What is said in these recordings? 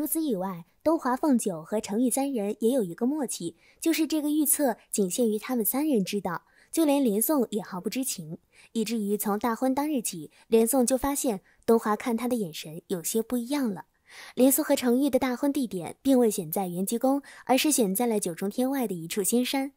除此以外，东华、凤九和成玉三人也有一个默契，就是这个预测仅限于他们三人知道，就连林宋也毫不知情，以至于从大婚当日起，林宋就发现东华看他的眼神有些不一样了。林宋和成玉的大婚地点并未选在元吉宫，而是选在了九重天外的一处仙山。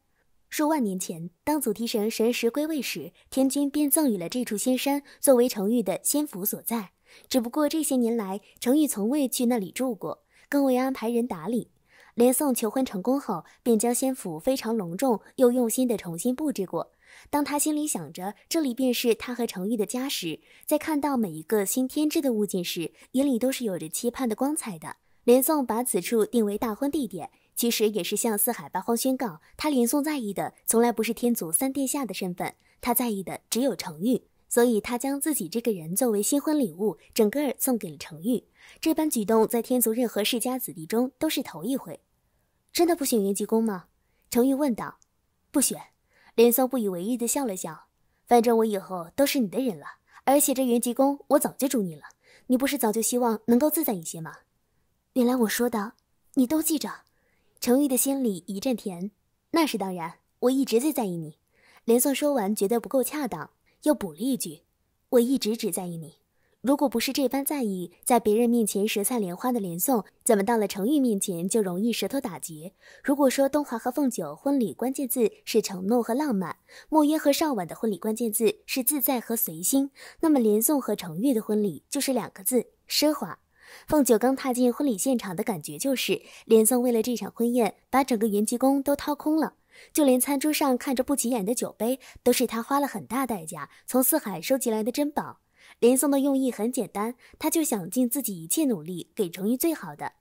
数万年前，当祖提神神石归位时，天君便赠予了这处仙山作为成玉的仙府所在。只不过这些年来，程玉从未去那里住过，更未安排人打理。连宋求婚成功后，便将仙府非常隆重又用心地重新布置过。当他心里想着这里便是他和程玉的家时，在看到每一个新添置的物件时，眼里都是有着期盼的光彩的。连宋把此处定为大婚地点，其实也是向四海八荒宣告，他连宋在意的从来不是天族三殿下的身份，他在意的只有程玉。所以，他将自己这个人作为新婚礼物，整个儿送给了程昱。这般举动，在天族任何世家子弟中都是头一回。真的不选元吉宫吗？程昱问道。不选。连宋不以为意地笑了笑。反正我以后都是你的人了，而且这元吉宫我早就住你了。你不是早就希望能够自在一些吗？原来我说的你都记着。程昱的心里一阵甜。那是当然，我一直最在意你。连宋说完，觉得不够恰当。又补了一句：“我一直只在意你，如果不是这般在意，在别人面前舌灿莲花的连宋，怎么到了程昱面前就容易舌头打结？如果说东华和凤九婚礼关键字是承诺和浪漫，墨渊和少婉的婚礼关键字是自在和随心，那么连宋和程昱的婚礼就是两个字：奢华。”凤九刚踏进婚礼现场的感觉就是，连宋为了这场婚宴，把整个延吉宫都掏空了。就连餐桌上看着不起眼的酒杯，都是他花了很大代价从四海收集来的珍宝。林松的用意很简单，他就想尽自己一切努力，给程昱最好的。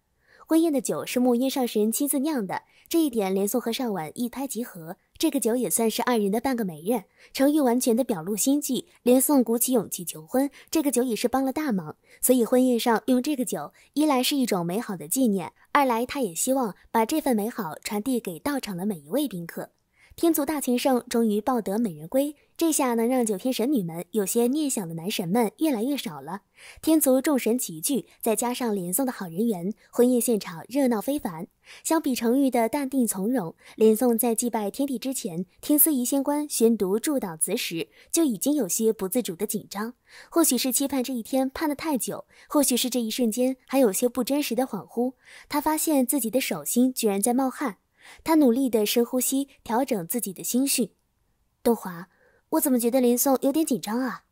婚宴的酒是木音上神亲自酿的，这一点连宋和上婉一拍即合，这个酒也算是二人的半个媒人。程玉完全的表露心迹，连宋鼓起勇气求婚，这个酒也是帮了大忙。所以婚宴上用这个酒，一来是一种美好的纪念，二来他也希望把这份美好传递给到场的每一位宾客。天族大情圣终于抱得美人归，这下能让九天神女们有些念想的男神们越来越少了。天族众神齐聚，再加上连宋的好人缘，婚宴现场热闹非凡。相比成玉的淡定从容，连宋在祭拜天地之前，听司仪仙官宣读祝祷词时，就已经有些不自主的紧张。或许是期盼这一天盼的太久，或许是这一瞬间还有些不真实的恍惚，他发现自己的手心居然在冒汗。他努力的深呼吸，调整自己的心绪。东华，我怎么觉得林宋有点紧张啊？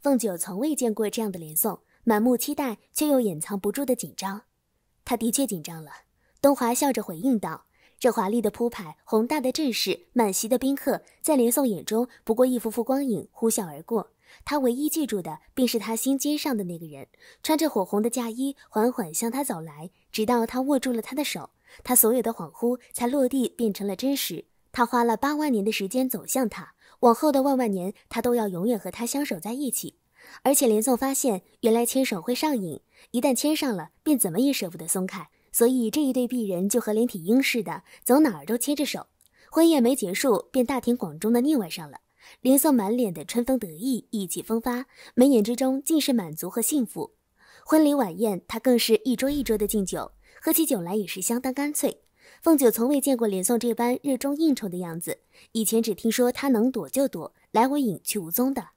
凤九从未见过这样的林宋，满目期待却又掩藏不住的紧张。他的确紧张了。东华笑着回应道：“这华丽的铺排，宏大的阵势，满席的宾客，在林宋眼中不过一幅幅光影呼啸而过。他唯一记住的，便是他心尖上的那个人，穿着火红的嫁衣，缓缓向他走来，直到他握住了他的手。”他所有的恍惚才落地变成了真实。他花了八万年的时间走向他，往后的万万年，他都要永远和他相守在一起。而且连宋发现，原来牵手会上瘾，一旦牵上了，便怎么也舍不得松开。所以这一对璧人就和连体婴似的，走哪儿都牵着手。婚宴没结束，便大庭广众的腻歪上了。连宋满脸的春风得意，意气风发，眉眼之中尽是满足和幸福。婚礼晚宴，他更是一桌一桌的敬酒。喝起酒来也是相当干脆。凤九从未见过连宋这般热衷应酬的样子，以前只听说他能躲就躲，来无影去无踪的。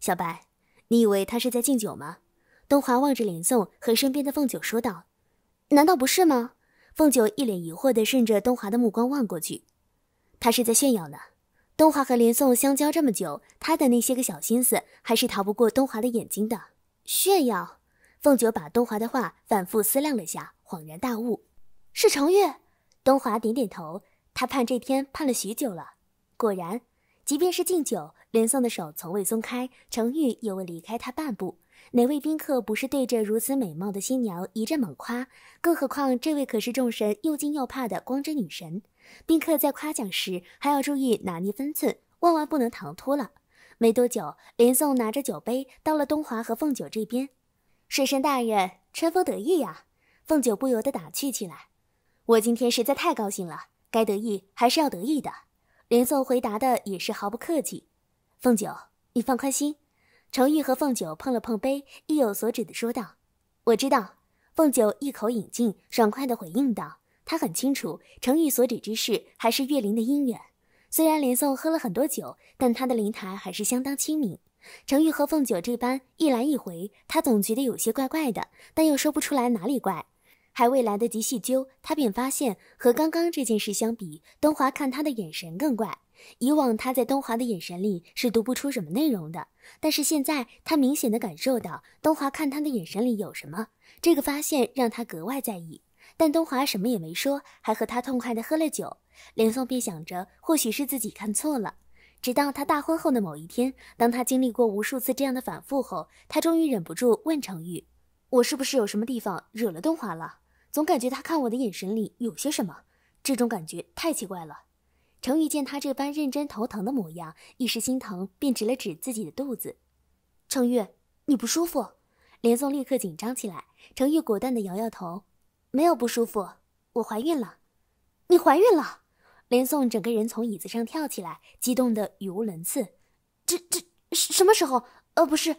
小白，你以为他是在敬酒吗？东华望着连宋和身边的凤九说道：“难道不是吗？”凤九一脸疑惑地顺着东华的目光望过去，他是在炫耀呢。东华和连宋相交这么久，他的那些个小心思还是逃不过东华的眼睛的。炫耀。凤九把东华的话反复思量了下，恍然大悟，是程玉。东华点点头，他盼这天盼了许久了。果然，即便是敬酒，林宋的手从未松开，程玉也未离开他半步。哪位宾客不是对着如此美貌的新娘一阵猛夸？更何况这位可是众神又惊又怕的光之女神。宾客在夸奖时还要注意拿捏分寸，万万不能唐突了。没多久，林宋拿着酒杯到了东华和凤九这边。水神大人春风得意呀！凤九不由得打趣起来。我今天实在太高兴了，该得意还是要得意的。连宋回答的也是毫不客气。凤九，你放宽心。程玉和凤九碰了碰杯，意有所指的说道：“我知道。”凤九一口饮尽，爽快的回应道：“他很清楚程玉所指之事，还是月灵的姻缘。虽然连宋喝了很多酒，但他的灵台还是相当清明。”程玉和凤九这般一来一回，他总觉得有些怪怪的，但又说不出来哪里怪。还未来得及细究，他便发现和刚刚这件事相比，东华看他的眼神更怪。以往他在东华的眼神里是读不出什么内容的，但是现在他明显的感受到东华看他的眼神里有什么。这个发现让他格外在意，但东华什么也没说，还和他痛快的喝了酒。连宋便想着，或许是自己看错了。直到他大婚后的某一天，当他经历过无数次这样的反复后，他终于忍不住问程昱：“我是不是有什么地方惹了东华了？总感觉他看我的眼神里有些什么，这种感觉太奇怪了。”程昱见他这般认真头疼的模样，一时心疼，便指了指自己的肚子：“程昱，你不舒服？”连宋立刻紧张起来。程昱果断地摇摇头：“没有不舒服，我怀孕了。”“你怀孕了？”连宋整个人从椅子上跳起来，激动得语无伦次。这这什什么时候？呃，不是，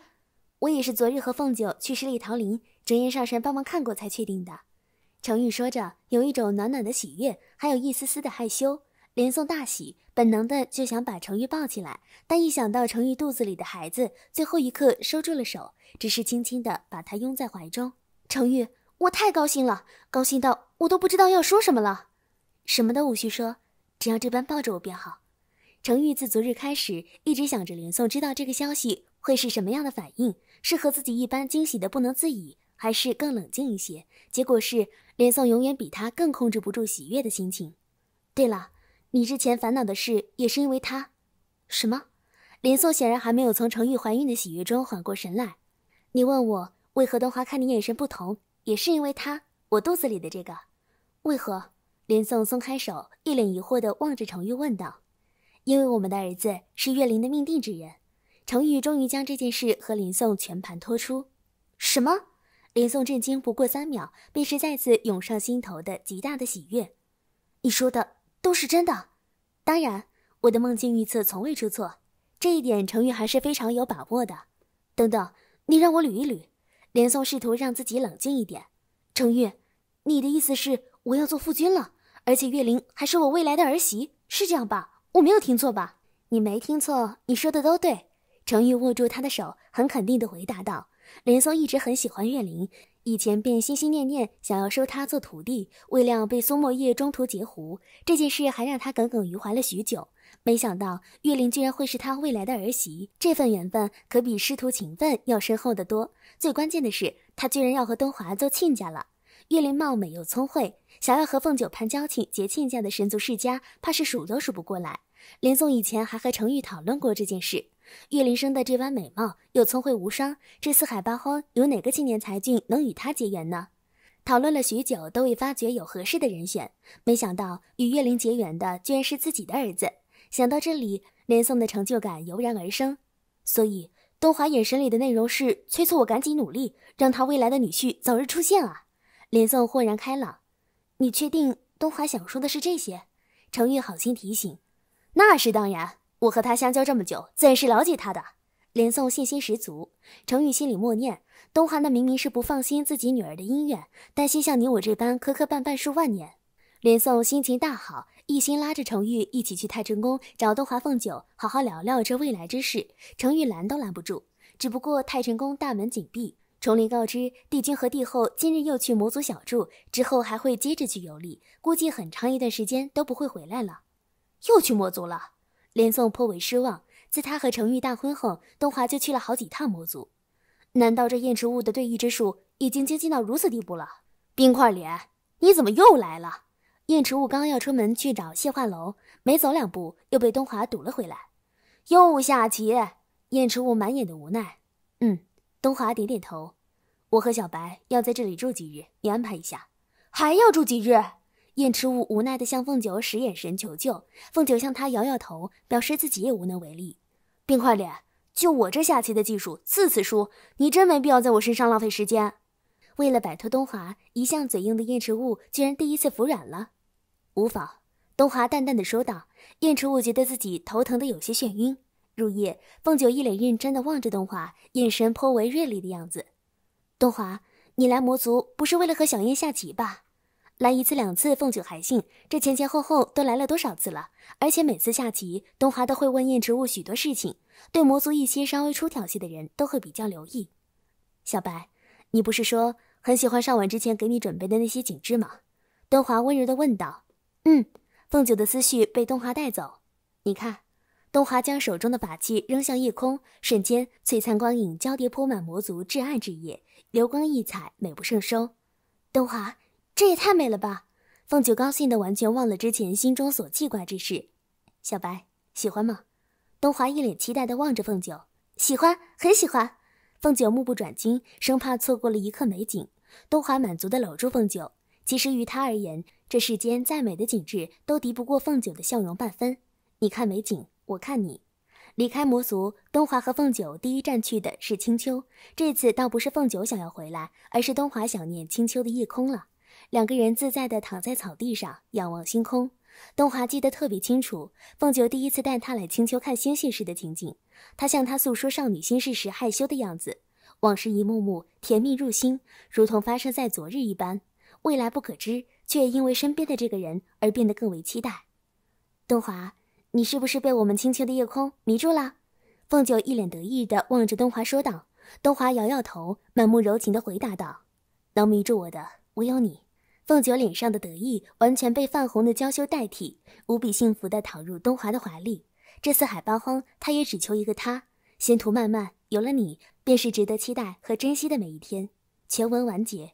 我也是昨日和凤九去十里桃林，折颜上神帮忙看过才确定的。程玉说着，有一种暖暖的喜悦，还有一丝丝的害羞。连宋大喜，本能的就想把程玉抱起来，但一想到程玉肚子里的孩子，最后一刻收住了手，只是轻轻的把她拥在怀中。程玉，我太高兴了，高兴到我都不知道要说什么了，什么都无需说。只要这般抱着我便好。程玉自昨日开始一直想着连宋知道这个消息会是什么样的反应，是和自己一般惊喜的不能自已，还是更冷静一些？结果是连宋永远比他更控制不住喜悦的心情。对了，你之前烦恼的事也是因为他。什么？连宋显然还没有从程玉怀孕的喜悦中缓过神来。你问我为何东华看你眼神不同，也是因为他，我肚子里的这个。为何？林宋松开手，一脸疑惑地望着程玉问道：“因为我们的儿子是月灵的命定之人。”程玉终于将这件事和林宋全盘托出。什么？林宋震惊不过三秒，便是再次涌上心头的极大的喜悦。你说的都是真的？当然，我的梦境预测从未出错，这一点程玉还是非常有把握的。等等，你让我捋一捋。林宋试图让自己冷静一点。程玉，你的意思是我要做夫君了？而且月灵还是我未来的儿媳，是这样吧？我没有听错吧？你没听错，你说的都对。程玉握住他的手，很肯定地回答道：“林松一直很喜欢月灵，以前便心心念念想要收她做徒弟，未料被苏墨叶中途截胡，这件事还让他耿耿于怀了许久。没想到月灵居然会是他未来的儿媳，这份缘分可比师徒情分要深厚的多。最关键的是，他居然要和东华做亲家了。”岳灵貌美又聪慧，想要和凤九攀交情、结亲家的神族世家，怕是数都数不过来。连宋以前还和程玉讨论过这件事。岳灵生的这般美貌又聪慧无双，这四海八荒有哪个青年才俊能与他结缘呢？讨论了许久，都未发觉有合适的人选。没想到与岳灵结缘的，居然是自己的儿子。想到这里，连宋的成就感油然而生。所以东华眼神里的内容是催促我赶紧努力，让他未来的女婿早日出现啊！连宋豁然开朗，你确定东华想说的是这些？程玉好心提醒，那是当然，我和他相交这么久，自然是了解他的。连宋信心十足，程玉心里默念：东华那明明是不放心自己女儿的姻缘，担心像你我这般磕磕绊绊数万年。连宋心情大好，一心拉着程玉一起去太晨宫找东华凤九，好好聊聊这未来之事。程玉拦都拦不住，只不过太晨宫大门紧闭。重林告知帝君和帝后，今日又去魔族小住，之后还会接着去游历，估计很长一段时间都不会回来了。又去魔族了，连宋颇为失望。自他和成玉大婚后，东华就去了好几趟魔族。难道这燕池雾的对弈之术已经精进到如此地步了？冰块脸，你怎么又来了？燕池雾刚要出门去找谢画楼，没走两步，又被东华堵了回来。又下棋。燕池雾满眼的无奈。嗯。东华点点头，我和小白要在这里住几日，你安排一下。还要住几日？燕赤雾无奈的向凤九使眼神求救，凤九向他摇摇头，表示自己也无能为力。冰块脸，就我这下棋的技术，次次输，你真没必要在我身上浪费时间。为了摆脱东华，一向嘴硬的燕赤雾居然第一次服软了。无妨，东华淡淡的说道。燕赤雾觉得自己头疼的有些眩晕。入夜，凤九一脸认真的望着东华，眼神颇为锐利的样子。东华，你来魔族不是为了和小燕下棋吧？来一次两次，凤九还信。这前前后后都来了多少次了？而且每次下棋，东华都会问燕植物许多事情，对魔族一些稍微出挑些的人都会比较留意。小白，你不是说很喜欢上晚之前给你准备的那些景致吗？东华温柔的问道。嗯。凤九的思绪被东华带走。你看。东华将手中的法器扔向夜空，瞬间璀璨光影交叠铺满魔族至暗之夜，流光溢彩，美不胜收。东华，这也太美了吧！凤九高兴的完全忘了之前心中所记挂之事。小白，喜欢吗？东华一脸期待的望着凤九，喜欢，很喜欢。凤九目不转睛，生怕错过了一刻美景。东华满足的搂住凤九，其实于他而言，这世间再美的景致都敌不过凤九的笑容半分。你看美景。我看你离开魔族，东华和凤九第一站去的是青丘。这次倒不是凤九想要回来，而是东华想念青丘的夜空了。两个人自在地躺在草地上，仰望星空。东华记得特别清楚，凤九第一次带他来青丘看星星时的情景。他向他诉说少女心事时害羞的样子，往事一幕幕甜蜜入心，如同发生在昨日一般。未来不可知，却因为身边的这个人而变得更为期待。东华。你是不是被我们清秋的夜空迷住了？凤九一脸得意的望着东华说道。东华摇摇头，满目柔情的回答道：“能迷住我的，唯有你。”凤九脸上的得意完全被泛红的娇羞代替，无比幸福的躺入东华的怀里。这四海八荒，他也只求一个他。仙途漫漫，有了你，便是值得期待和珍惜的每一天。全文完结。